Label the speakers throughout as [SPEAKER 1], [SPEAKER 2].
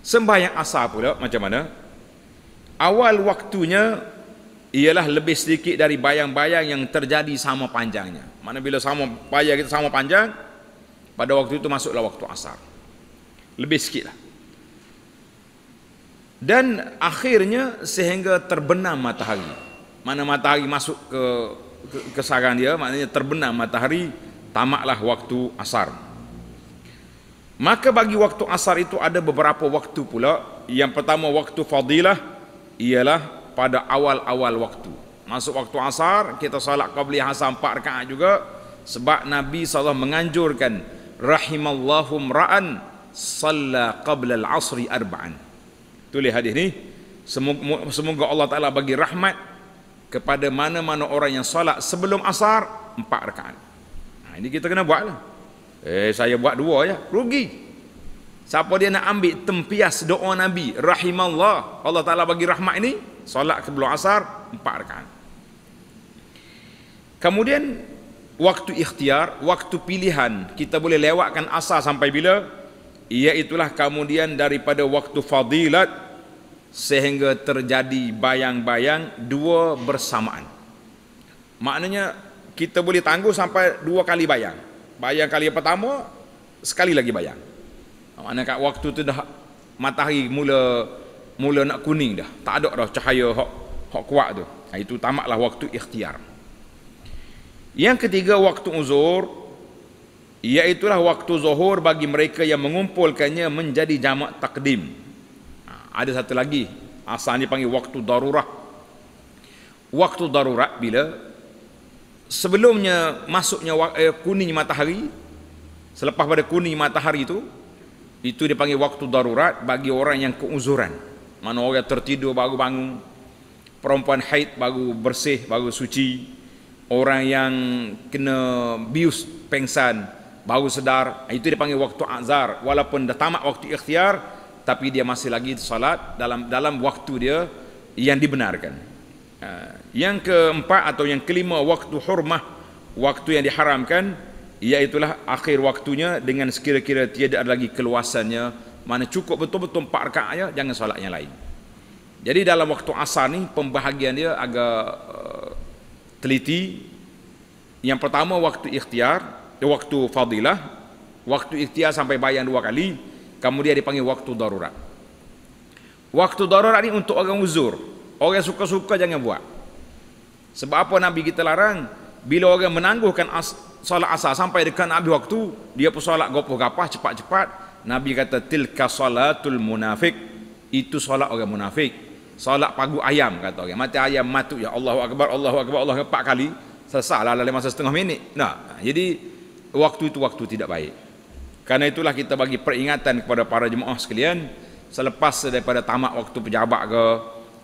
[SPEAKER 1] Sembahyang asar pula macam mana? Awal waktunya ialah lebih sedikit dari bayang-bayang yang terjadi sama panjangnya. Mana bila sama bayang kita sama panjang, pada waktu itu masuklah waktu asar. Lebih sikitlah. Dan akhirnya sehingga terbenam matahari. Mana matahari masuk ke kesaran dia, maknanya terbenam matahari, tamaklah waktu asar. Maka bagi waktu asar itu ada beberapa waktu pula. Yang pertama waktu fadilah ialah pada awal-awal waktu. Masuk waktu asar, kita salat qabliyah asar empat rakaat juga. Sebab Nabi SAW menganjurkan, Rahimallahu mra'an salla qabla al-asri arba'an. Tulis hadis ni. Semoga Allah Ta'ala bagi rahmat kepada mana-mana orang yang salat sebelum asar empat rakaat. nah ha, ini kita kena buat lah. Eh saya buat dua ya. Rugi. Siapa dia nak ambil tempias doa Nabi rahimallah. Allah Taala bagi rahmat ini solat sebelum asar empat rakaat. Kemudian waktu ikhtiar, waktu pilihan kita boleh lewatkan asar sampai bila? Iaitulah kemudian daripada waktu fadilat sehingga terjadi bayang-bayang dua bersamaan. Maknanya kita boleh tangguh sampai dua kali bayang bayang kali yang pertama sekali lagi bayang mana kat waktu tu dah matahari mula mula nak kuning dah tak ada dah cahaya hok hok kuat tu ha, itu tamatlah waktu ikhtiar yang ketiga waktu uzur Iaitulah waktu zuhur bagi mereka yang mengumpulkannya menjadi jamak takdim. Ha, ada satu lagi, asal ni panggil waktu darurat. Waktu darurat bila sebelumnya masuknya eh, kuning matahari selepas pada kuning matahari itu itu dipanggil waktu darurat bagi orang yang keuzuran mana orang tertidur baru bangun perempuan haid baru bersih baru suci orang yang kena bius pengsan baru sedar ah, itu dipanggil waktu azar walaupun dah tamat waktu ikhtiar tapi dia masih lagi salat dalam dalam waktu dia yang dibenarkan Ah, yang keempat atau yang kelima waktu hurmah waktu yang diharamkan iaitulah akhir waktunya dengan sekira-kira tiada ada lagi keluasannya mana cukup betul-betul empat rakaat ya jangan solat yang lain jadi dalam waktu asar ni pembahagian dia agak uh, teliti yang pertama waktu ikhtiar waktu fadilah waktu ikhtiar sampai bayang dua kali kemudian dipanggil waktu darurat waktu darurat ni untuk orang uzur Orang suka-suka jangan buat. Sebab apa Nabi kita larang? Bila orang menangguhkan as, solat asar sampai dekat Nabi waktu, dia pun solat gopoh-gapah cepat-cepat. Nabi kata tilka salatul munafik. Itu solat orang munafik. Solat pagu ayam kata orang. Mati ayam matu ya Allahu akbar Allahu akbar Allah empat kali. Sesalah dalam masa setengah minit. Nah, jadi waktu itu waktu tidak baik. Karena itulah kita bagi peringatan kepada para jemaah sekalian selepas daripada tamat waktu pejabat ke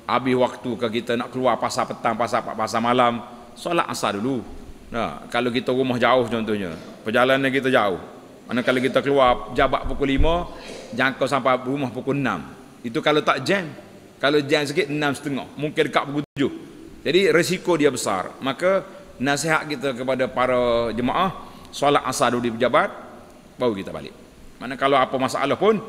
[SPEAKER 1] habis waktu ke kita nak keluar pasar petang, pasar pak, pasar malam, solat asar dulu. Nah, ha, kalau kita rumah jauh contohnya, perjalanan kita jauh. Mana kalau kita keluar jabat pukul 5, jangka sampai rumah pukul 6. Itu kalau tak jam. Kalau jam sikit 6 setengah, mungkin dekat pukul 7. Jadi resiko dia besar. Maka nasihat kita kepada para jemaah, solat asar dulu di pejabat, baru kita balik. Mana kalau apa masalah pun,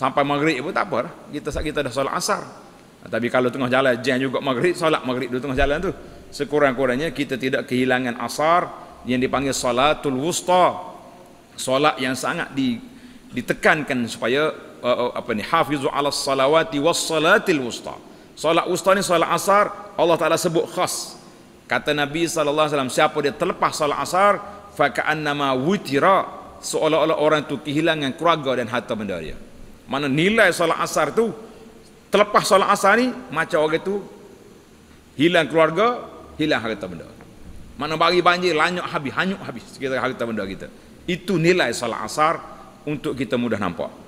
[SPEAKER 1] sampai maghrib pun tak apa. Lah. Kita, kita dah solat asar. Ah, tapi kalau tengah jalan jam juga maghrib, solat maghrib di tengah jalan tu. Sekurang-kurangnya kita tidak kehilangan asar yang dipanggil salatul wusta. Solat yang sangat di, ditekankan supaya uh, uh, apa ni hafizu ala salawati was salatil wusta. Solat wusta ni solat asar Allah Taala sebut khas. Kata Nabi sallallahu alaihi wasallam siapa dia terlepas solat asar fa ka'annama wutira seolah-olah orang itu kehilangan keluarga dan harta benda dia. Mana nilai solat asar tu terlepas solat asar ni macam orang tu hilang keluarga hilang harta benda mana bagi banjir lanyuk habis hanyuk habis kita harta benda kita itu nilai solat asar untuk kita mudah nampak